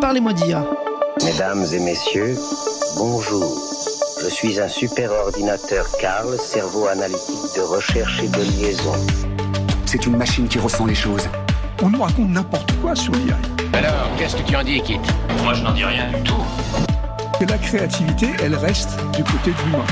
Parlez-moi d'IA. Mesdames et messieurs, bonjour. Je suis un super ordinateur Carl, cerveau analytique de recherche et de liaison. C'est une machine qui ressent les choses. On nous raconte n'importe quoi sur l'IA. Alors, qu'est-ce que tu en dis, Kit Moi, je n'en dis rien du tout. Et la créativité, elle reste du côté de l'humain.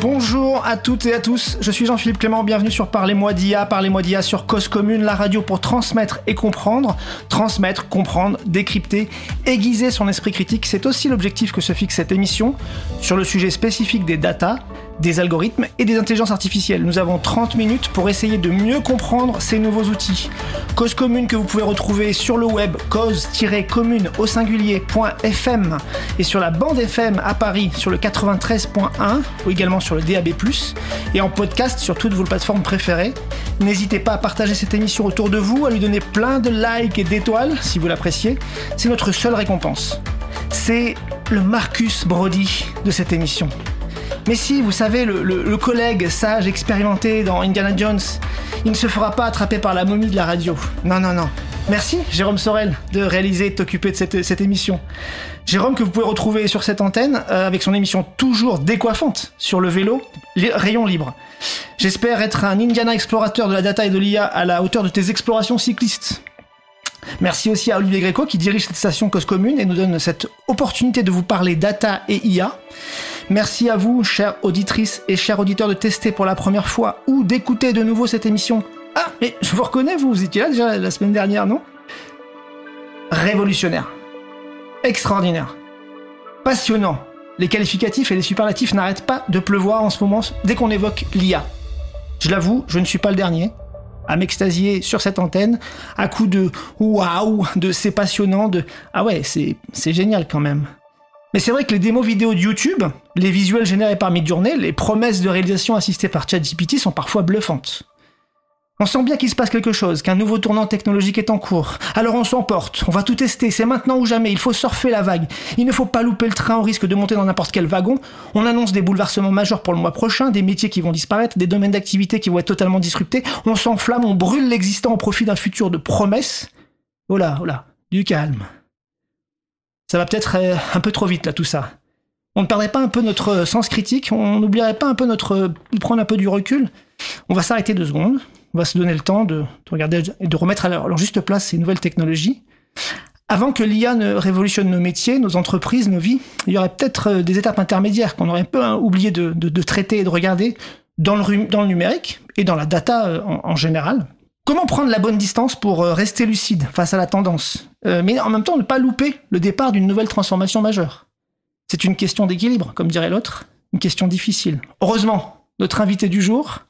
Bonjour à toutes et à tous, je suis Jean-Philippe Clément, bienvenue sur Parlez-moi d'IA, Parlez-moi d'IA sur Cause Commune, la radio pour transmettre et comprendre. Transmettre, comprendre, décrypter, aiguiser son esprit critique, c'est aussi l'objectif que se fixe cette émission sur le sujet spécifique des datas des algorithmes et des intelligences artificielles. Nous avons 30 minutes pour essayer de mieux comprendre ces nouveaux outils. Cause commune que vous pouvez retrouver sur le web cause-commune au singulier.fm et sur la bande FM à Paris sur le 93.1 ou également sur le DAB+, et en podcast sur toutes vos plateformes préférées. N'hésitez pas à partager cette émission autour de vous, à lui donner plein de likes et d'étoiles si vous l'appréciez. C'est notre seule récompense. C'est le Marcus Brody de cette émission. Mais si, vous savez, le, collègue sage expérimenté dans Indiana Jones, il ne se fera pas attraper par la momie de la radio. Non, non, non. Merci Jérôme Sorel de réaliser et de t'occuper de cette, émission. Jérôme que vous pouvez retrouver sur cette antenne euh, avec son émission toujours décoiffante sur le vélo, les rayons libres. J'espère être un Indiana explorateur de la data et de l'IA à la hauteur de tes explorations cyclistes. Merci aussi à Olivier Gréco qui dirige cette station Cause Commune et nous donne cette opportunité de vous parler data et IA. Merci à vous, chères auditrices et chers auditeurs, de tester pour la première fois ou d'écouter de nouveau cette émission. Ah, mais je vous reconnais, vous, étiez là déjà la semaine dernière, non Révolutionnaire. Extraordinaire. Passionnant. Les qualificatifs et les superlatifs n'arrêtent pas de pleuvoir en ce moment dès qu'on évoque l'IA. Je l'avoue, je ne suis pas le dernier à m'extasier sur cette antenne à coup de waouh, de c'est passionnant, de ah ouais, c'est génial quand même. Mais c'est vrai que les démos vidéo de YouTube, les visuels générés par Midjourney, les promesses de réalisation assistées par ChatGPT sont parfois bluffantes. On sent bien qu'il se passe quelque chose, qu'un nouveau tournant technologique est en cours. Alors on s'emporte, on va tout tester, c'est maintenant ou jamais, il faut surfer la vague. Il ne faut pas louper le train au risque de monter dans n'importe quel wagon. On annonce des bouleversements majeurs pour le mois prochain, des métiers qui vont disparaître, des domaines d'activité qui vont être totalement disruptés. On s'enflamme, on brûle l'existant au profit d'un futur de promesses. Oh là, oh là, du calme. Ça va peut-être euh, un peu trop vite, là, tout ça. On ne perdrait pas un peu notre euh, sens critique, on n'oublierait pas un peu notre. Euh, prendre un peu du recul. On va s'arrêter deux secondes, on va se donner le temps de, regarder et de remettre à leur, juste place ces nouvelles technologies. Avant que l'IA ne révolutionne nos métiers, nos entreprises, nos vies, il y aurait peut-être des étapes intermédiaires qu'on aurait un peu hein, oublié de, traiter et de regarder dans le, dans le numérique et dans la data en général. Comment prendre la bonne distance pour euh, rester lucide face à la tendance, euh, mais en même temps ne pas louper le départ d'une nouvelle transformation majeure C'est une question d'équilibre, comme dirait l'autre, une question difficile. Heureusement, notre invité du jour,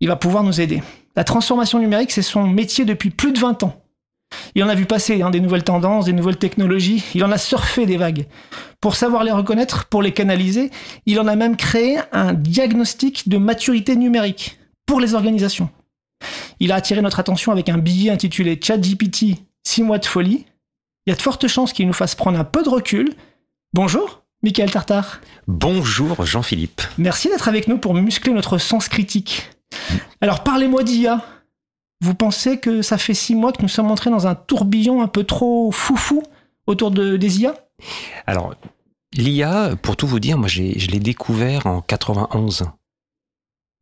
il va pouvoir nous aider. La transformation numérique, c'est son métier depuis plus de 20 ans. Il en a vu passer hein, des nouvelles tendances, des nouvelles technologies, il en a surfé des vagues. Pour savoir les reconnaître, pour les canaliser, il en a même créé un diagnostic de maturité numérique pour les organisations. Il a attiré notre attention avec un billet intitulé ChatGPT 6 mois de folie. Il y a de fortes chances qu'il nous fasse prendre un peu de recul. Bonjour, Michael Tartar. Bonjour, Jean-Philippe. Merci d'être avec nous pour muscler notre sens critique. Alors, parlez-moi d'IA. Vous pensez que ça fait six mois que nous sommes entrés dans un tourbillon un peu trop foufou autour de, des IA Alors, l'IA, pour tout vous dire, moi je l'ai découvert en 91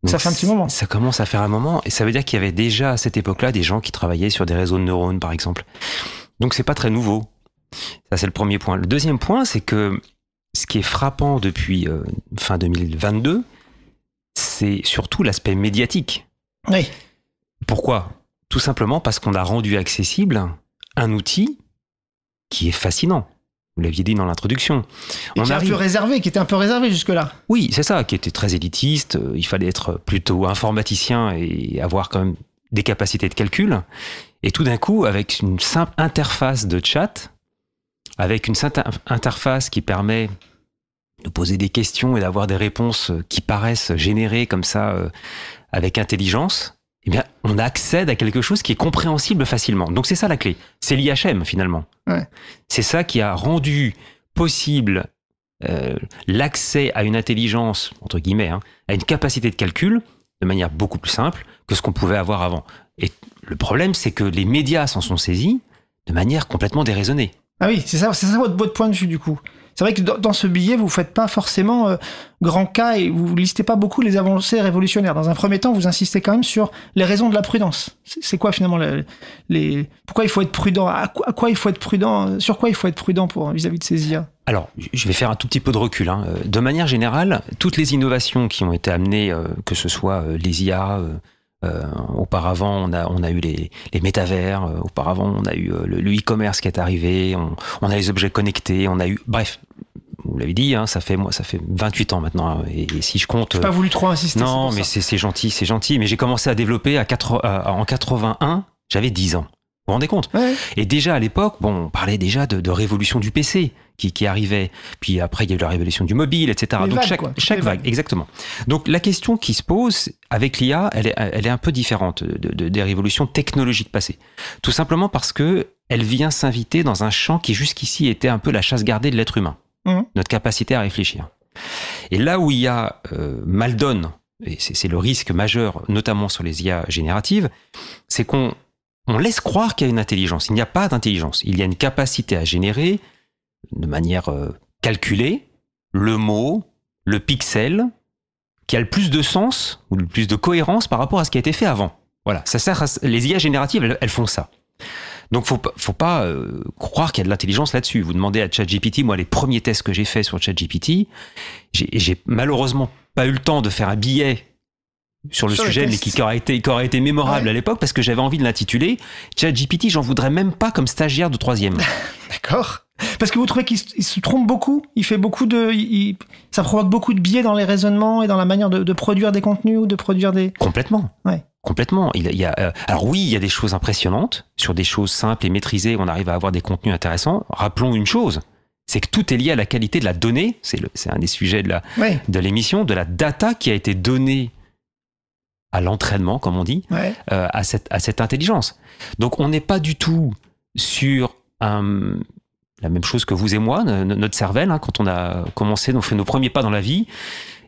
ça fait un petit moment. Ça commence à faire un moment, et ça veut dire qu'il y avait déjà à cette époque-là des gens qui travaillaient sur des réseaux de neurones, par exemple. Donc c'est pas très nouveau. Ça c'est le premier point. Le deuxième point, c'est que ce qui est frappant depuis euh, fin 2022, c'est surtout l'aspect médiatique. Oui. Pourquoi Tout simplement parce qu'on a rendu accessible un outil qui est fascinant vous l'aviez dit dans l'introduction. on qui un réservé, qui était un peu réservé jusque-là. Oui, c'est ça, qui était très élitiste. Euh, il fallait être plutôt informaticien et avoir quand même des capacités de calcul. Et tout d'un coup, avec une simple interface de chat, avec une simple interface qui permet de poser des questions et d'avoir des réponses euh, qui paraissent générées comme ça euh, avec intelligence, eh bien, on accède à quelque chose qui est compréhensible facilement. Donc c'est ça la clé. C'est l'IHM finalement. C'est ça qui a rendu possible euh, l'accès à une intelligence, entre guillemets, hein, à une capacité de calcul de manière beaucoup plus simple que ce qu'on pouvait avoir avant. Et le problème, c'est que les médias s'en sont saisis de manière complètement déraisonnée. Ah oui, c'est ça, ça votre point de vue du coup. C'est vrai que dans ce billet, vous ne faites pas forcément euh, grand cas et vous listez pas beaucoup les avancées révolutionnaires. Dans un premier temps, vous insistez quand même sur les raisons de la prudence. C'est quoi finalement les pourquoi il faut être prudent à quoi, il faut être prudent Sur quoi il faut être prudent vis-à-vis de ces IA alors, je vais faire un tout petit peu de recul. Hein. De manière générale, toutes les innovations qui ont été amenées, euh, que ce soit euh, les IA, auparavant, on a, eu euh, les, métavers, auparavant, on a eu le, e-commerce qui est arrivé, on, a les objets connectés, on a eu. Bref, vous l'avez dit, hein, ça, fait, moi, ça fait 28 ans maintenant, hein, et, si je compte. pas voulu trop insister. Non, mais c'est gentil, c'est gentil. Mais j'ai commencé à développer à en 81, j'avais 10 ans. Vous vous rendez compte Et déjà à l'époque, on parlait déjà de révolution du PC qui, qui Puis après, il y a eu la révolution du mobile, etc. Donc chaque, vague, exactement. Donc la question qui se pose avec l'IA, elle est, un peu différente de, des révolutions technologiques passées. Tout simplement parce que elle vient s'inviter dans un champ qui jusqu'ici était un peu la chasse gardée de l'être humain, mmh. notre capacité à réfléchir. Et là où l'IA euh, mal donne, et c'est le risque majeur, notamment sur les IA génératives, c'est qu'on on laisse croire qu'il y a une intelligence. Il n'y a pas d'intelligence. Il y a une capacité à générer de manière euh, calculée le mot, le pixel, qui a le plus de sens ou le plus de cohérence par rapport à ce qui a été fait avant. Voilà, ça sert les IA génératives, elles, font ça. Donc, faut, faut pas euh, croire qu'il y a de l'intelligence là-dessus. Vous demandez à ChatGPT, moi, les premiers tests que j'ai faits sur ChatGPT, j'ai malheureusement pas eu le temps de faire un billet sur le sujet, mais qui, aurait été, mémorable à l'époque parce que j'avais envie de l'intituler ChatGPT, j'en voudrais même pas comme stagiaire de troisième. D'accord. Parce que vous trouvez qu'il se trompe beaucoup Il fait beaucoup de. ça provoque beaucoup de biais dans les raisonnements et dans la manière de, produire des contenus ou de produire des. Complètement. Ouais. Complètement. Il, y a, euh, alors oui, il y a des choses impressionnantes. Sur des choses simples et maîtrisées, on arrive à avoir des contenus intéressants. Rappelons une chose c'est que tout est lié à la qualité de la donnée. C'est un des sujets de l'émission, de de, de la data qui a été donnée à l'entraînement, comme on dit, euh, à, cette, à cette intelligence. Donc on n'est pas du tout sur un, la même chose que vous et moi, notre cervelle, hein, quand on a commencé, on fait nos premiers pas dans la vie,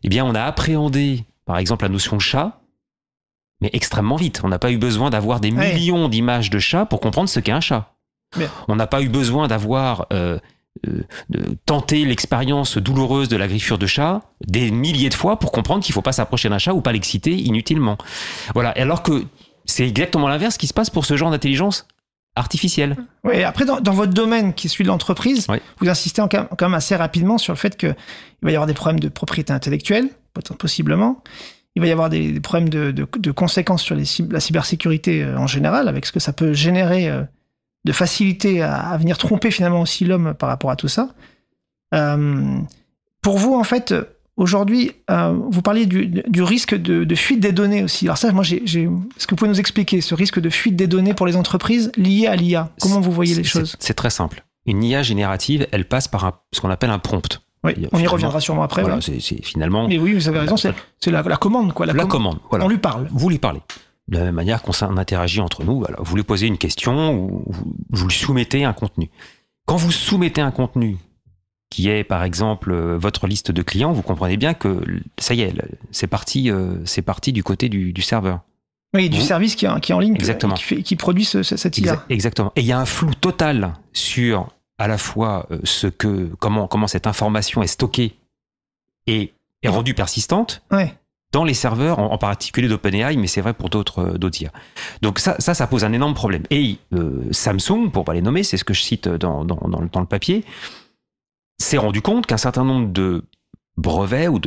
eh bien, on a appréhendé, par exemple, la notion chat, mais extrêmement vite. On n'a pas eu besoin d'avoir des millions d'images de chats pour comprendre ce qu'est un chat. On n'a pas eu besoin d'avoir euh, euh, tenté l'expérience douloureuse de la griffure de chat des milliers de fois pour comprendre qu'il ne faut pas s'approcher d'un chat ou pas l'exciter inutilement. Voilà. Alors que c'est exactement l'inverse qui se passe pour ce genre d'intelligence artificielle. Oui, après, dans, votre domaine, qui est celui de l'entreprise, vous insistez quand même assez rapidement sur le fait qu'il va y avoir des problèmes de propriété intellectuelle, possiblement. Il va y avoir des, problèmes de, conséquences sur les, la cybersécurité euh, en général, avec ce que ça peut générer euh, de facilité à, venir tromper finalement aussi l'homme par rapport à tout ça. Euh, pour vous, en fait, Aujourd'hui, euh, vous parliez du, risque de, fuite des données aussi. Alors ça, moi, j'ai, est-ce que vous pouvez nous expliquer ce risque de fuite des données pour les entreprises liées à l'IA Comment vous voyez les choses C'est très simple. Une IA générative, elle passe par ce qu'on appelle un prompt. Oui, euh, on y reviendra sûrement après. Voilà, C'est, finalement. Mais oui, vous avez raison, c'est, la, commande, quoi. La, commande. On lui parle. Vous lui parlez. De la même manière qu'on interagit entre nous. alors Vous lui posez une question ou vous lui soumettez un contenu. Quand vous soumettez un contenu qui est par exemple euh, votre liste de clients, vous comprenez bien que ça y est, c'est parti, euh, c'est parti du côté du, serveur. Oui, du service qui est, qui en ligne, exactement. Qui, qui, produit cette IA. Exactement. Et il y a un flou total sur à la fois euh, ce que, comment, comment cette information est stockée et est rendue persistante dans les serveurs, en, particulier d'OpenAI, mais c'est vrai pour d'autres IA. Donc ça, ça, pose un énorme problème. Et Samsung, pour pas les nommer, c'est ce que je cite dans, dans, dans, dans le papier, s'est rendu compte qu'un certain nombre de brevets ou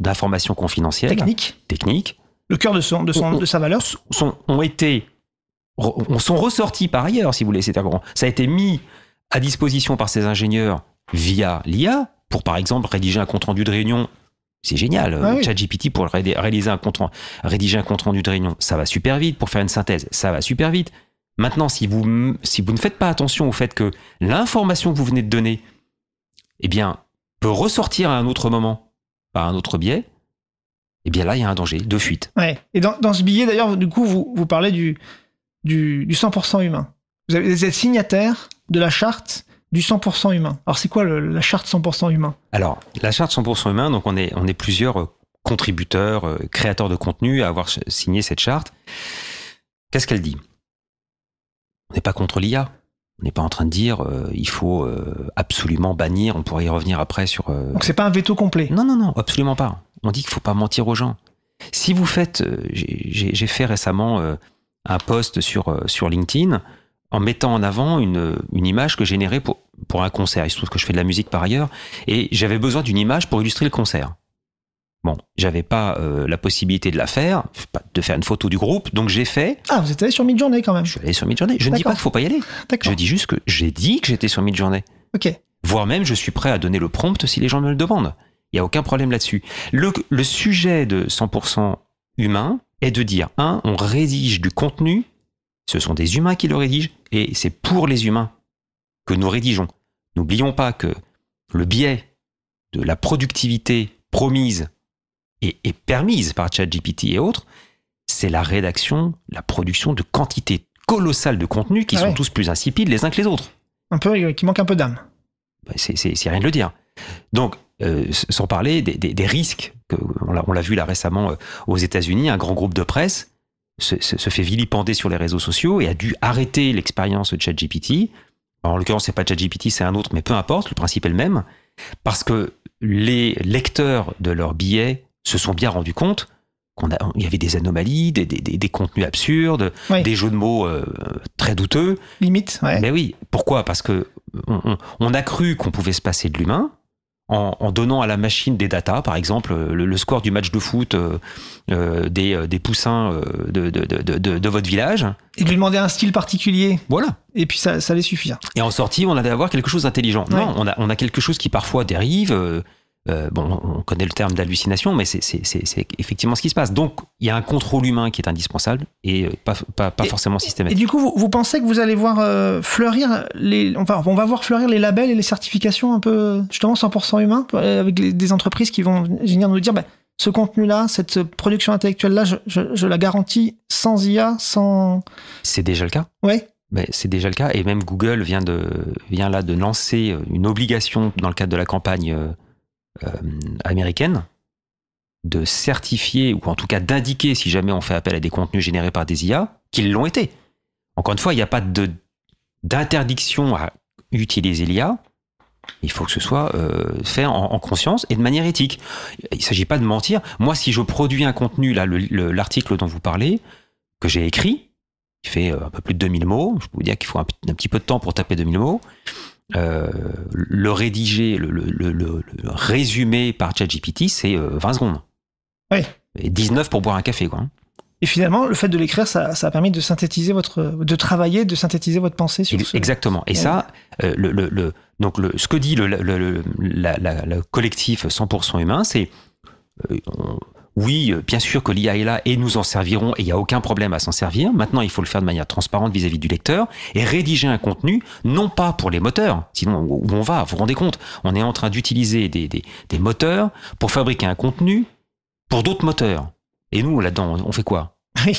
d'informations de, confidentielles. Techniques. Techniques. Le cœur de, de, de sa valeur. Sont, ont été. sont ressortis par ailleurs, si vous voulez. C'est-à-dire ça a été mis à disposition par ces ingénieurs via l'IA pour, par exemple, rédiger un compte-rendu de réunion. C'est génial. Ah ChatGPT pour réaliser un compte, rédiger un compte-rendu de réunion, ça va super vite. Pour faire une synthèse, ça va super vite. Maintenant, si vous, si vous ne faites pas attention au fait que l'information que vous venez de donner, eh bien, peut ressortir à un autre moment, par un autre biais, eh bien là, il y a un danger de fuite. Ouais. Et dans, dans ce billet, d'ailleurs, du coup, vous, vous parlez du, du, 100% humain. Vous, avez, êtes signataire de la charte du 100% humain. Alors, c'est quoi la charte 100% humain Alors, la charte 100% humain, donc on est, on est plusieurs euh, contributeurs, euh, créateurs de contenu à avoir signé cette charte. Qu'est-ce qu'elle dit on n'est pas contre l'IA. On n'est pas en train de dire euh, il faut euh, absolument bannir. On pourrait y revenir après sur. Euh, Donc c'est pas un veto complet. Non non non, absolument pas. On dit qu'il faut pas mentir aux gens. Si vous faites, j'ai fait récemment un post sur sur LinkedIn en mettant en avant une, une image que j'ai pour pour un concert. Il se trouve que je fais de la musique par ailleurs et j'avais besoin d'une image pour illustrer le concert. Bon, j'avais pas euh, la possibilité de la faire, de faire une photo du groupe, donc j'ai fait. Ah, vous êtes allé sur Midjourney quand même. Je suis allé sur Midjourney. Je ne dis pas qu'il faut pas y aller. Je dis juste que j'ai dit que j'étais sur Midjourney. Ok. Voire même, je suis prêt à donner le prompt si les gens me le demandent. Il n'y a aucun problème là-dessus. Le, le sujet de 100% humain est de dire un, on rédige du contenu. Ce sont des humains qui le rédigent et c'est pour les humains que nous rédigeons. N'oublions pas que le biais de la productivité promise et, permise par ChatGPT et autres, c'est la rédaction, la production de quantités colossales de contenus qui ah sont tous plus insipides les uns que les autres. Un peu, qui manque un peu d'âme. Bah, c'est rien de le dire. Donc, euh, sans parler des, risques, que, on l'a vu là récemment euh, aux États-Unis, un grand groupe de presse se, se, fait vilipender sur les réseaux sociaux et a dû arrêter l'expérience de ChatGPT. En l'occurrence, c'est pas ChatGPT, c'est un autre, mais peu importe, le principe est le même, parce que les lecteurs de leurs billets se sont bien rendus compte qu'il y avait des anomalies, des, contenus absurdes, des jeux de mots euh, très douteux. Limite, ouais. Mais oui, pourquoi Parce que on, a cru qu'on pouvait se passer de l'humain, en, donnant à la machine des datas, par exemple euh, le, score du match de foot euh, des, poussins de, de, votre village. Et lui demander un style particulier. Voilà. Et puis ça, ça allait suffire. Et en sortie, on allait avoir quelque chose d'intelligent. Non, on a, on a, quelque chose qui parfois dérive. Euh, bon, on connaît le terme d'hallucination, mais c'est effectivement ce qui se passe. Donc, il y a un contrôle humain qui est indispensable et euh, pas, pas, pas forcément systématique. Et, du coup, vous, vous, pensez que vous allez voir euh, fleurir les, enfin, on va voir fleurir les labels et les certifications un peu justement 100% humains avec des entreprises qui vont venir nous dire, bah, ce contenu-là, cette production intellectuelle-là, je, je, la garantis sans IA, sans. C'est déjà le cas. Oui. c'est déjà le cas et même Google vient de vient là de lancer une obligation dans le cadre de la campagne. Euh, américaine de certifier, ou en tout cas d'indiquer, si jamais on fait appel à des contenus générés par des IA, qu'ils l'ont été. Encore une fois, il n'y a pas d'interdiction à utiliser l'IA. Il faut que ce soit euh, fait en, conscience et de manière éthique. Il ne s'agit pas de mentir. Moi, si je produis un contenu, l'article dont vous parlez, que j'ai écrit, qui fait euh, un peu plus de 2000 mots, je peux vous dire qu'il faut un, un, petit peu de temps pour taper 2000 mots, euh, le rédiger, le, le, résumé par ChatGPT, c'est 20 euh, secondes. Oui. Et 19 pour boire un café, quoi. Hein. Et finalement, le fait de l'écrire, ça, a permis de synthétiser votre, de travailler, de synthétiser votre pensée sur ce... Exactement. Et eh ça, euh, le, le, donc le, ce que dit le, la, collectif 100% humain, c'est oui, euh, bien sûr que l'IA est là et nous en servirons et il n'y a aucun problème à s'en servir. Maintenant, il faut le faire de manière transparente vis-à-vis du lecteur et rédiger un contenu, non pas pour les moteurs, sinon où on va, vous vous rendez compte, on est en train d'utiliser des, moteurs pour fabriquer un contenu pour d'autres moteurs. Et nous, là-dedans, on fait quoi ah Oui.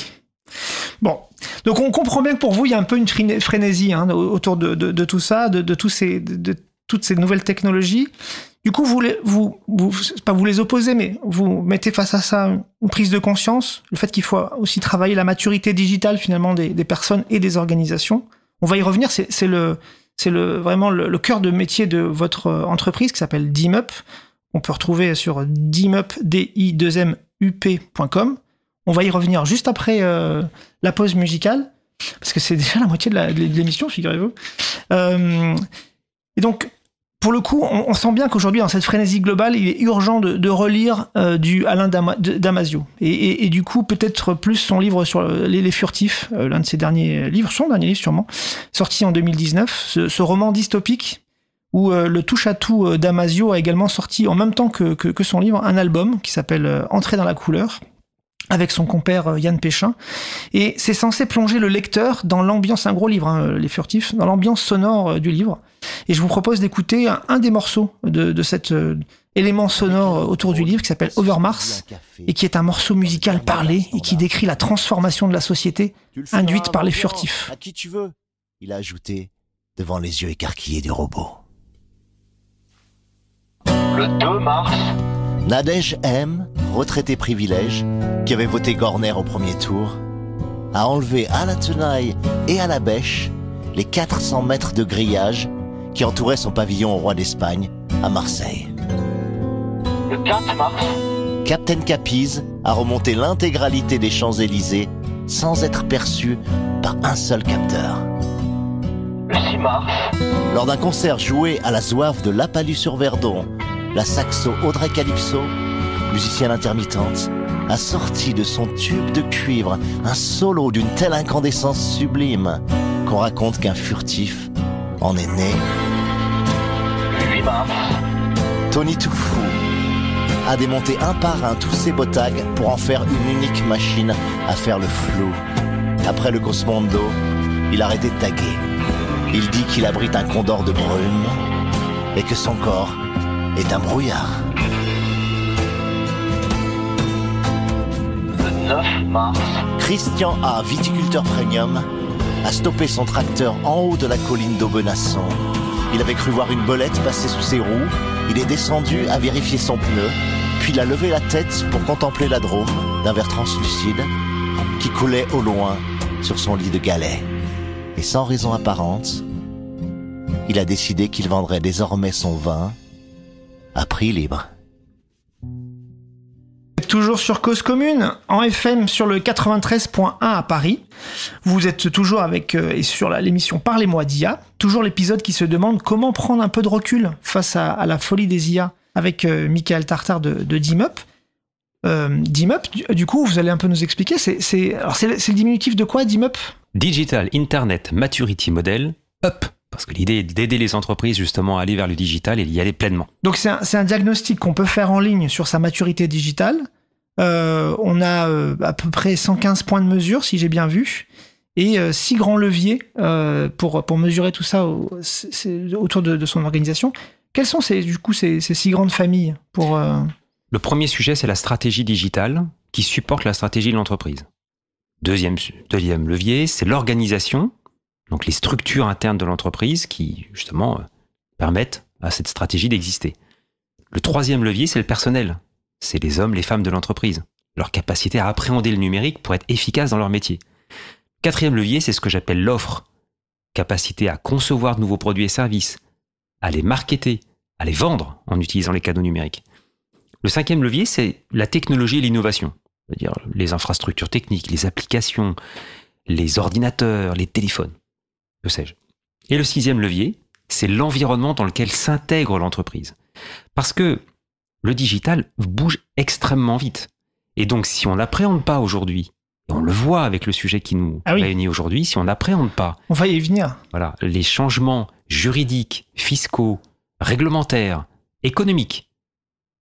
Bon, donc on comprend bien que pour vous, il y a un peu une frénésie hein, autour de, tout ça, de, toutes ces nouvelles technologies. Du coup, vous, les, vous, pas vous les opposez, mais vous mettez face à ça une prise de conscience, le fait qu'il faut aussi travailler la maturité digitale finalement des, personnes et des organisations. On va y revenir, c'est le, c'est le, vraiment le, cœur de métier de votre entreprise qui s'appelle DIMUP. On peut retrouver sur dimup, D-I-2-M-U-P.com. On va y revenir juste après euh, la pause musicale, parce que c'est déjà la moitié de l'émission, figurez-vous. Euh, et donc, pour le coup, on, sent bien qu'aujourd'hui, dans cette frénésie globale, il est urgent de, relire euh, du Alain Damasio. Et, du coup, peut-être plus son livre sur euh, les, furtifs, euh, l'un de ses derniers livres, son dernier livre sûrement, sorti en 2019, ce, roman dystopique où le touche-à-tout Damasio a également sorti, en même temps que, que son livre, un album qui s'appelle Entrer dans la couleur, avec son compère euh, Yann Péchin. Et c'est censé plonger le lecteur dans l'ambiance, un gros livre, hein, euh, Les Furtifs, dans l'ambiance sonore euh, du livre. Et je vous propose d'écouter un, des morceaux de, cet élément sonore autour du livre qui s'appelle Overmars et qui est un morceau musical parlé et qui décrit la transformation de la société induite par les furtifs. À qui tu veux Il a ajouté devant les yeux écarquillés du robot. Le 2 mars, Nadège M, retraité privilège, qui avait voté Gorner au premier tour, a enlevé à la tenaille et à la bêche les 400 mètres de grillage qui entouraient son pavillon au roi d'Espagne, à Marseille. Le 4 mars, Captain Capiz a remonté l'intégralité des Champs-Élysées sans être perçu par un seul capteur. Le 6 mars, lors d'un concert joué à la zouave de La sur Verdon la saxo Audrey Calypso, musicienne intermittente, a sorti de son tube de cuivre un solo d'une telle incandescence sublime qu'on raconte qu'un furtif en est né. Tony Toufou a démonté un par un tous ses botags pour en faire une unique machine à faire le flou. Après le Cosmondo, il arrêté de taguer. Il dit qu'il abrite un condor de brume et que son corps est un brouillard. Le 9 mars, Christian A, viticulteur premium, a stoppé son tracteur en haut de la colline d'Aubenasson. Il avait cru voir une bolette passer sous ses roues. Il est descendu à vérifier son pneu, puis il a levé la tête pour contempler la drôme d'un verre translucide qui coulait au loin sur son lit de galets. Et sans raison apparente, il a décidé qu'il vendrait désormais son vin à prix libre. Toujours sur Cause Commune, en FM sur le 93.1 à Paris. Vous êtes toujours avec euh, et sur l'émission Parlez-moi d'IA. Toujours l'épisode qui se demande comment prendre un peu de recul face à, la folie des IA avec euh, Michael Tartar de, de DIMUP. Euh, DIMUP, du, coup, vous allez un peu nous expliquer. C'est le diminutif de quoi, DIMUP Digital Internet Maturity Model, UP parce que l'idée est d'aider les entreprises justement à aller vers le digital et y aller pleinement. Donc c'est un, diagnostic qu'on peut faire en ligne sur sa maturité digitale. Euh, on a euh, à peu près 115 points de mesure, si j'ai bien vu, et euh, six grands leviers pour, pour mesurer tout ça autour de, son organisation. Quelles sont ces, du coup ces, ces six grandes familles pour Le premier sujet, c'est la stratégie digitale qui supporte la stratégie de l'entreprise. Deuxième, deuxième levier, c'est l'organisation donc les structures internes de l'entreprise qui, justement, euh, permettent à cette stratégie d'exister. Le troisième levier, c'est le personnel. C'est les hommes, les femmes de l'entreprise. Leur capacité à appréhender le numérique pour être efficace dans leur métier. Quatrième levier, c'est ce que j'appelle l'offre. Capacité à concevoir de nouveaux produits et services, à les marketer, à les vendre en utilisant les canaux numériques. Le cinquième levier, c'est la technologie et l'innovation. C'est-à-dire les infrastructures techniques, les applications, les ordinateurs, les téléphones sais-je. Et le sixième levier, c'est l'environnement dans lequel s'intègre l'entreprise. Parce que le digital bouge extrêmement vite. Et donc, si on n'appréhende pas aujourd'hui, et on le voit avec le sujet qui nous ah réunit aujourd'hui, si on n'appréhende pas. On va y venir. Voilà, les changements juridiques, fiscaux, réglementaires, économiques,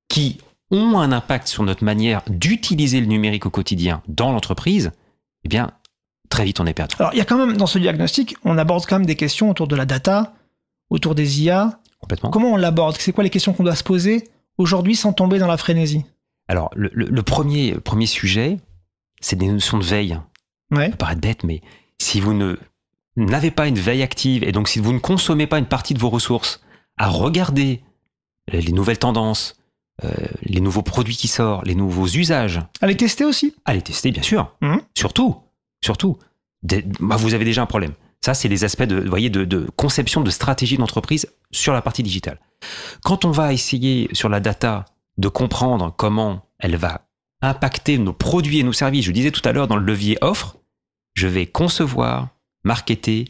qui ont un impact sur notre manière d'utiliser le numérique au quotidien dans l'entreprise, eh bien, très vite on est perdu. Alors il y a quand même dans ce diagnostic, on aborde quand même des questions autour de la data, autour des IA. Complètement. Comment on l'aborde C'est quoi les questions qu'on doit se poser aujourd'hui sans tomber dans la frénésie Alors le, premier, premier sujet, c'est des notions de veille. Ouais. Ça peut paraître bête, mais si vous ne n'avez pas une veille active et donc si vous ne consommez pas une partie de vos ressources à regarder les nouvelles tendances, euh, les nouveaux produits qui sortent, les nouveaux usages. À les tester aussi. À les tester, bien sûr. Mmh. Surtout. Surtout, bah, vous avez déjà un problème. Ça, c'est les aspects de, conception de stratégie d'entreprise sur la partie digitale. Quand on va essayer sur la data de comprendre comment elle va impacter nos produits et nos services, je disais tout à l'heure dans le levier offre, je vais concevoir, marketer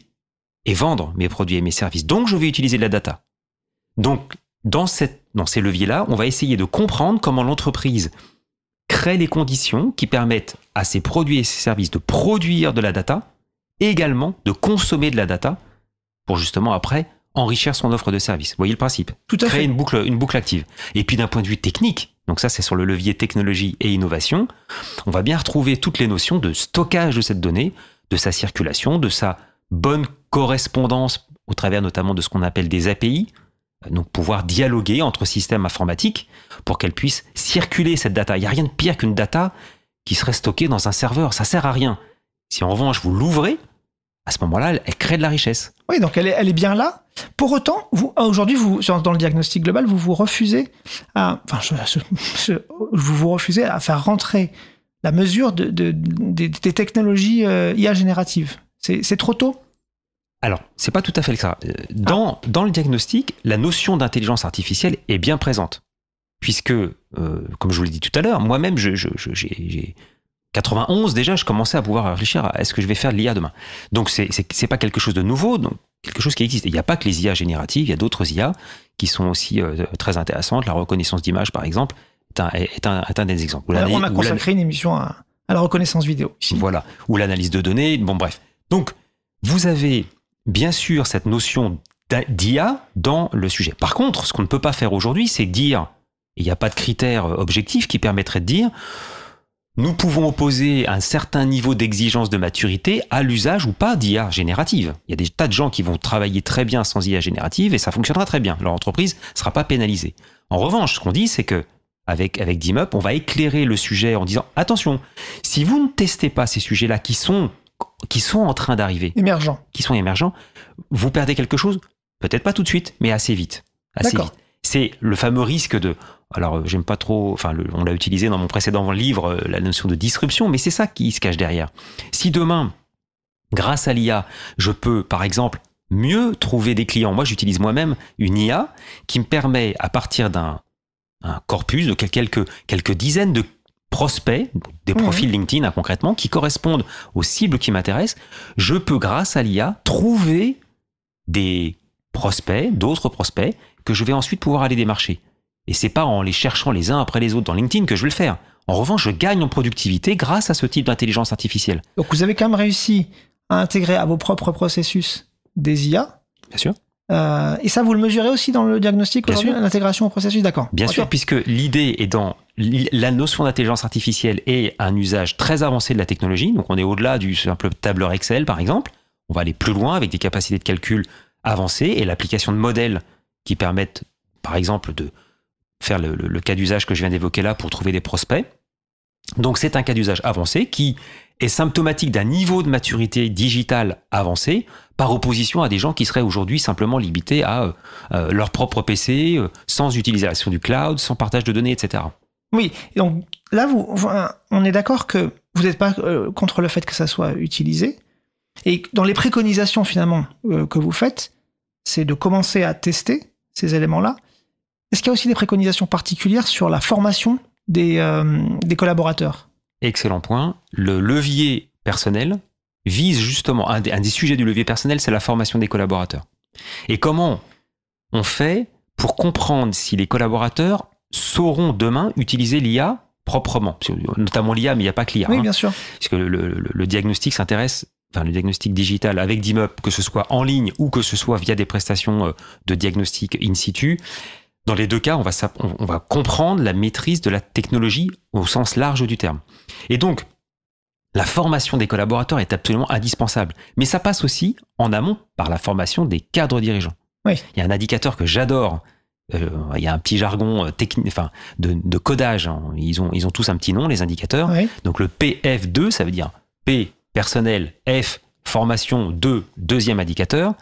et vendre mes produits et mes services. Donc, je vais utiliser de la data. Donc, dans ces leviers-là, on va essayer de comprendre comment l'entreprise crée les conditions qui permettent à ces produits et ces services de produire de la data également de consommer de la data pour justement après enrichir son offre de services. Vous voyez le principe Tout à Créer fait. une boucle, une boucle active. Et puis d'un point de vue technique, donc ça c'est sur le levier technologie et innovation, on va bien retrouver toutes les notions de stockage de cette donnée, de sa circulation, de sa bonne correspondance au travers notamment de ce qu'on appelle des API, euh, donc pouvoir dialoguer entre systèmes informatiques pour qu'elle puisse circuler cette data. Il n'y a rien de pire qu'une data qui serait stockée dans un serveur, ça sert à rien. Si en revanche vous l'ouvrez, à ce moment-là, elle, crée de la richesse. Oui, donc elle est, bien là. Pour autant, ah, aujourd'hui, vous dans le diagnostic global, vous vous refusez à, enfin, vous vous refusez à faire rentrer la mesure des technologies euh, IA génératives. C'est trop tôt. Alors, c'est pas tout à fait le cas. Euh, dans, ah. dans le diagnostic, la notion d'intelligence artificielle est bien présente. Puisque, euh, comme je vous l'ai dit tout à l'heure, moi-même, j'ai 91 déjà, je commençais à pouvoir réfléchir à est-ce que je vais faire de l'IA demain. Donc, c'est n'est pas quelque chose de nouveau, donc quelque chose qui existe. Il n'y a pas que les IA génératives, il y a d'autres IA qui sont aussi euh, très intéressantes. La reconnaissance d'image, par exemple, est un, un, des exemples. on a consacré une émission à, la reconnaissance vidéo. Voilà. Ou l'analyse de données. Bon, bref. Donc, vous avez bien sûr cette notion d'IA dans le sujet. Par contre, ce qu'on ne peut pas faire aujourd'hui, c'est dire, il n'y a pas de critère euh, objectif qui permettrait de dire, nous pouvons opposer un certain niveau d'exigence de maturité à l'usage ou pas d'IA générative. Il y a des tas de gens qui vont travailler très bien sans IA générative et ça fonctionnera très bien. Leur entreprise ne sera pas pénalisée. En revanche, ce qu'on dit, c'est que avec, avec on va éclairer le sujet en disant attention, si vous ne testez pas ces sujets-là qui sont qui sont en train d'arriver. Émergents. Qui sont émergents. Vous perdez quelque chose Peut-être pas tout de suite, mais assez vite. Assez C'est le fameux risque de. Alors, euh, j'aime pas trop. Enfin, on l'a utilisé dans mon précédent livre, euh, la notion de disruption, mais c'est ça qui se cache derrière. Si demain, grâce à l'IA, je peux, par exemple, mieux trouver des clients. Moi, j'utilise moi-même une IA qui me permet, à partir d'un corpus de quelques, quelques dizaines de prospects, des profils LinkedIn hein, concrètement, qui correspondent aux cibles qui m'intéressent, je peux grâce à l'IA trouver des prospects, d'autres prospects, que je vais ensuite pouvoir aller démarcher. Et c'est pas en les cherchant les uns après les autres dans LinkedIn que je vais le faire. En revanche, je gagne en productivité grâce à ce type d'intelligence artificielle. Donc vous avez quand même réussi à intégrer à vos propres processus des IA. Bien sûr. Euh, et ça, vous le mesurez aussi dans le diagnostic l'intégration au processus, d'accord Bien sûr, puisque l'idée est dans la notion d'intelligence artificielle et un usage très avancé de la technologie. Donc, on est au-delà du simple tableur Excel, par exemple. On va aller plus loin avec des capacités de calcul avancées et l'application de modèles qui permettent, par exemple, de faire le cas d'usage que je viens d'évoquer là pour trouver des prospects. Donc, c'est un cas d'usage avancé qui est symptomatique d'un niveau de maturité digitale avancé, par opposition à des gens qui seraient aujourd'hui simplement limités à euh, euh, leur propre PC, euh, sans utilisation du cloud, sans partage de données, etc. Oui, donc là, vous, on est d'accord que vous n'êtes pas contre le fait que ça soit utilisé. Et dans les préconisations finalement que vous faites, c'est de commencer à tester ces éléments-là. Est-ce qu'il y a aussi des préconisations particulières sur la formation des collaborateurs Excellent point. Le levier personnel vise justement, un des, sujets du levier personnel, c'est la formation des collaborateurs. Et comment on fait pour comprendre si les collaborateurs sauront demain utiliser l'IA proprement, notamment l'IA, mais il n'y a pas que l'IA. Oui, hein. bien sûr. Puisque le, le, le diagnostic s'intéresse, enfin le diagnostic digital avec DIMUP, que ce soit en ligne ou que ce soit via des prestations euh, de diagnostic in situ, dans les deux cas, on va, comprendre la maîtrise de la technologie au sens large du terme. Et donc, la formation des collaborateurs est absolument indispensable. Mais ça passe aussi en amont par la formation des cadres dirigeants. Oui. Il y a un indicateur que j'adore. Euh, il y a un petit jargon euh, technique, enfin, de, codage. Hein. Ils ont, ils ont tous un petit nom, les indicateurs. Donc le PF2, ça veut dire P, personnel, F, formation 2, deuxième indicateur.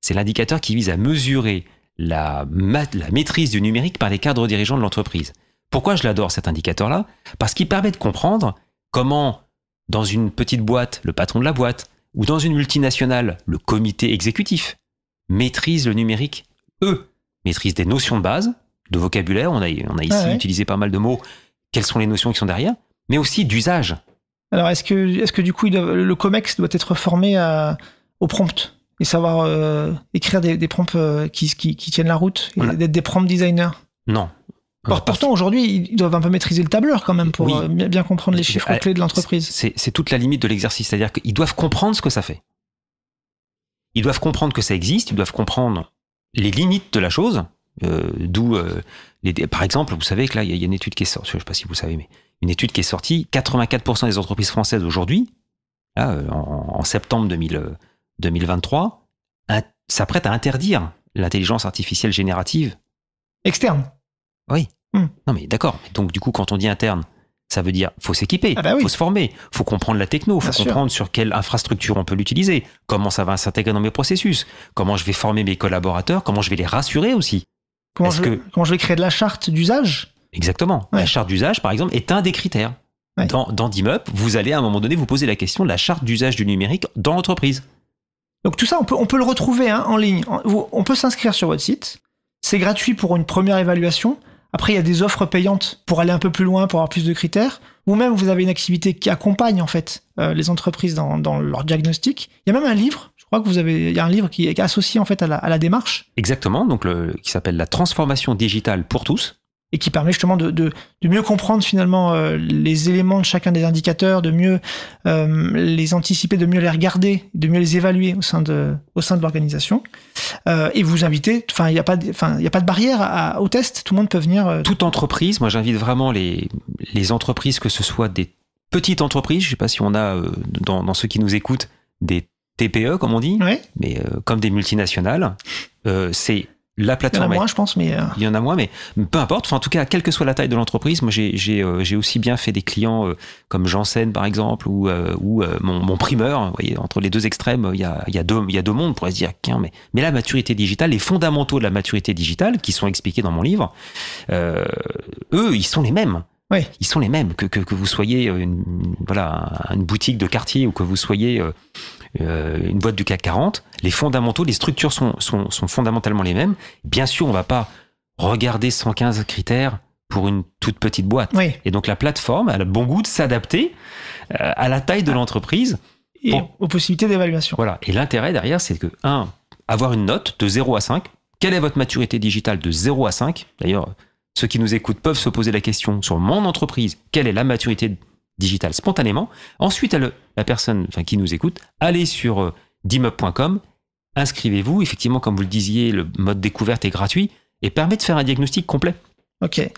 C'est l'indicateur qui vise à mesurer la, maîtrise du numérique par les cadres dirigeants de l'entreprise. Pourquoi je l'adore cet indicateur-là Parce qu'il permet de comprendre comment, dans une petite boîte, le patron de la boîte, ou dans une multinationale, le comité exécutif, maîtrise le numérique, eux, maîtrisent des notions de base, de vocabulaire, on a, ici ah utilisé pas mal de mots, quelles sont les notions qui sont derrière, mais aussi d'usage. Alors est-ce que, du coup le COMEX doit être formé au prompt et savoir euh, écrire des, des prompts euh, qui, tiennent la route et d'être des prompts designers Non. Euh, pourtant, aujourd'hui, ils doivent un peu maîtriser le tableur quand même pour bien, comprendre les chiffres clés de l'entreprise. C'est toute la limite de l'exercice, c'est-à-dire qu'ils doivent comprendre ce que ça fait. Ils doivent comprendre que ça existe, ils doivent comprendre les limites de la chose, d'où, par exemple, vous savez que là, il y, a une étude qui est sortie, je sais pas si vous savez, mais une étude qui est sortie, 84% des entreprises françaises aujourd'hui, en, en, septembre 2000, 2023 s'apprête à interdire l'intelligence artificielle générative. Externe. Oui. Hmm. Non mais d'accord. Donc du coup, quand on dit interne, ça veut dire faut s'équiper, ah bah il faut se former, faut comprendre la techno, faut comprendre sur quelle infrastructure on peut l'utiliser, comment ça va s'intégrer dans mes processus, comment je vais former mes collaborateurs, comment je vais les rassurer aussi. Comment, je, comment je vais créer de la charte d'usage Exactement. La charte d'usage, par exemple, est un des critères. Dans, dans DIMUP, vous allez à un moment donné vous poser la question de la charte d'usage du numérique dans l'entreprise. Donc tout ça, on peut, le retrouver hein, en ligne. On peut s'inscrire sur votre site. C'est gratuit pour une première évaluation. Après, il y a des offres payantes pour aller un peu plus loin, pour avoir plus de critères. Ou même, vous avez une activité qui accompagne en fait euh, les entreprises dans, leur diagnostic. Il y a même un livre. Je crois que vous avez, y a un livre qui est associé en fait à la, démarche. Exactement. Donc qui s'appelle La transformation digitale pour tous et qui permet justement de, de, mieux comprendre finalement euh, les éléments de chacun des indicateurs, de mieux euh, les anticiper, de mieux les regarder, de mieux les évaluer au sein de, au sein de l'organisation. Euh, et vous invitez, enfin il n'y a pas, il a pas de barrière au test, tout le monde peut venir. Toute entreprise, moi j'invite vraiment les, les entreprises, que ce soit des petites entreprises, je ne sais pas si on a dans, ceux qui nous écoutent des TPE comme on dit, mais comme des multinationales, c'est la plateforme. Il y en a moins, je pense, mais. Euh. Il y en a moins, mais peu importe. Enfin, en tout cas, quelle que soit la taille de l'entreprise, moi, j'ai euh, aussi bien fait des clients euh, comme Janssen, par exemple, ou, mon, primeur. voyez, entre les deux extrêmes, il y a, il y a, deux, il y a deux mondes, on pourrait se dire. Mais, mais la maturité digitale, les fondamentaux de la maturité digitale, qui sont expliqués dans mon livre, eux, ils sont les mêmes. Oui. Ils sont les mêmes, que, que, vous soyez une, voilà, une boutique de quartier ou que vous soyez euh, une boîte du CAC 40, les fondamentaux, les structures sont, fondamentalement les mêmes. Bien sûr, on ne va pas regarder 115 critères pour une toute petite boîte. Et donc la plateforme a le bon goût de s'adapter euh, à la taille de ah. l'entreprise. Et aux possibilités d'évaluation. Voilà. Et l'intérêt derrière, c'est que, un, avoir une note de 0 à 5. Quelle est votre maturité digitale de 0 à 5 D'ailleurs, ceux qui nous écoutent peuvent se poser la question sur mon entreprise, quelle est la maturité spontanément. Ensuite, la personne qui nous écoute, allez sur euh, dimup.com, inscrivez-vous. Effectivement, comme vous le disiez, le mode découverte est gratuit et permet de faire un diagnostic complet. Ok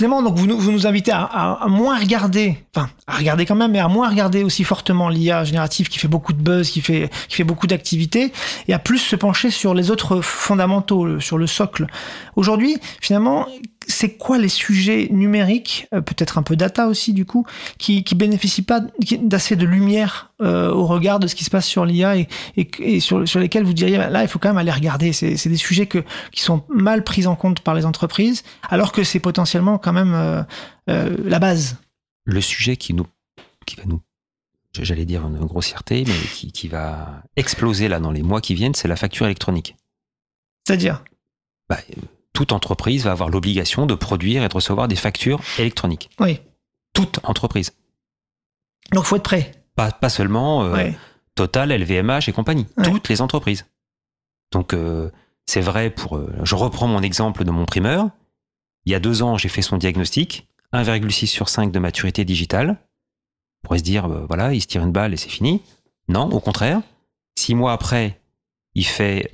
finalement, donc vous nous, invitez à, moins regarder, enfin à regarder quand même, mais à moins regarder aussi fortement l'IA générative qui fait beaucoup de buzz, qui fait, qui fait beaucoup d'activités, et à plus se pencher sur les autres fondamentaux, sur le socle. Aujourd'hui, finalement, c'est quoi les sujets numériques, euh, peut-être un peu data aussi du coup, qui, qui bénéficient pas d'assez de lumière euh, au regard de ce qui se passe sur l'IA et, sur, sur, lesquels vous diriez bah, là il faut quand même aller regarder c'est des sujets que, qui sont mal pris en compte par les entreprises alors que c'est potentiellement quand même euh, euh, la base le sujet qui nous qui va nous j'allais dire une grossièreté mais qui, va exploser là dans les mois qui viennent c'est la facture électronique c'est-à-dire bah, toute entreprise va avoir l'obligation de produire et de recevoir des factures électroniques oui toute entreprise donc faut être prêt pas, seulement euh, Total, LVMH et compagnie. Toutes les entreprises. Donc, euh, c'est vrai pour. Euh, je reprends mon exemple de mon primeur. Il y a deux ans, j'ai fait son diagnostic 1,6 sur 5 de maturité digitale. On pourrait se dire, voilà, il se tire une balle et c'est fini. Non, au contraire. Six mois après, il fait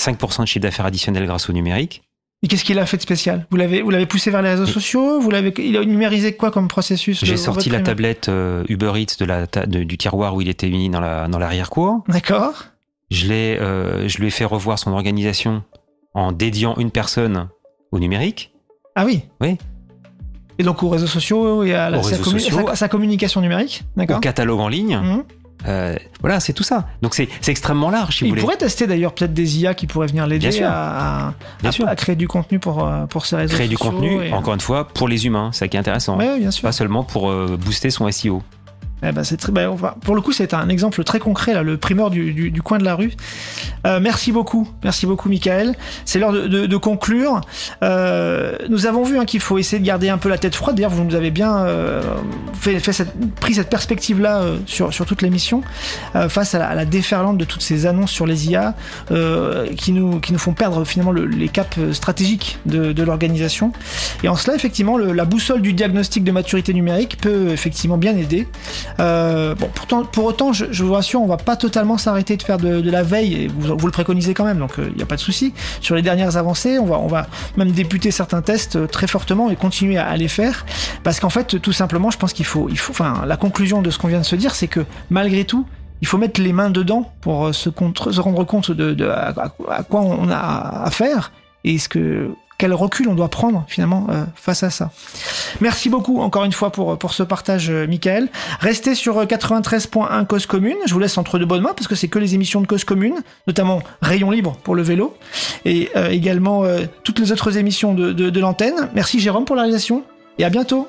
5% de chiffre d'affaires additionnel grâce au numérique. Et qu'est-ce qu'il a fait de spécial Vous l'avez, vous l'avez poussé vers les réseaux euh, sociaux Vous l'avez, il a numérisé quoi comme processus J'ai sorti la tablette euh, Uber Eats de la du tiroir où il était mis dans la dans l'arrière-cour. D'accord. Je l'ai, euh, je lui ai fait revoir son organisation en dédiant une personne au numérique. Ah oui. Oui. Et donc aux réseaux sociaux et à, sa, communication numérique, d'accord. Au catalogue en ligne. Mmh. Euh, voilà, c'est tout ça. Donc c'est extrêmement large. Si vous voulez. pourrait tester d'ailleurs peut-être des IA qui pourraient venir l'aider à, à, à, créer du contenu pour, euh, pour ces réseaux créer du contenu, euh, encore une fois, pour les humains, c'est ça qui est intéressant. Pas seulement pour booster son SEO. Eh ben, c'est très, ben, pour le coup, c'est un exemple très concret, là, le primeur du, du, du coin de la rue. Euh, merci beaucoup, merci beaucoup, Michael. C'est l'heure de, de, conclure. Euh, nous avons vu hein, qu'il faut essayer de garder un peu la tête froide. D'ailleurs, vous nous avez bien euh, fait, fait cette, pris cette perspective-là euh, sur, sur toute l'émission, euh, face à la, déferlante de toutes ces annonces sur les IA qui, nous, qui nous font perdre finalement les caps stratégiques de, de l'organisation. Et en cela, effectivement, le, la boussole du diagnostic de maturité numérique peut effectivement bien aider. Euh, bon, pourtant, pour autant, je, vous rassure, on va pas totalement s'arrêter de faire de, la veille, et vous, vous, le préconisez quand même, donc il euh, n'y a pas de souci. Sur les dernières avancées, on va, on va même débuter certains tests euh, très fortement et continuer à, les faire, parce qu'en fait, tout simplement, je pense qu'il faut, il faut, enfin, la conclusion de ce qu'on vient de se dire, c'est que malgré tout, il faut mettre les mains dedans pour se, contre, se rendre compte de, à, à, quoi on a à faire et ce que quel recul on doit prendre finalement euh, face à ça. Merci beaucoup encore une fois pour, pour ce partage, euh, Michael. Restez sur 93.1 euh, Cause Commune. Je vous laisse entre deux bonnes mains parce que c'est que les émissions de Cause Commune, notamment Rayon Libre pour le vélo et également toutes les autres émissions de, de l'antenne. Merci Jérôme pour la réalisation et à bientôt.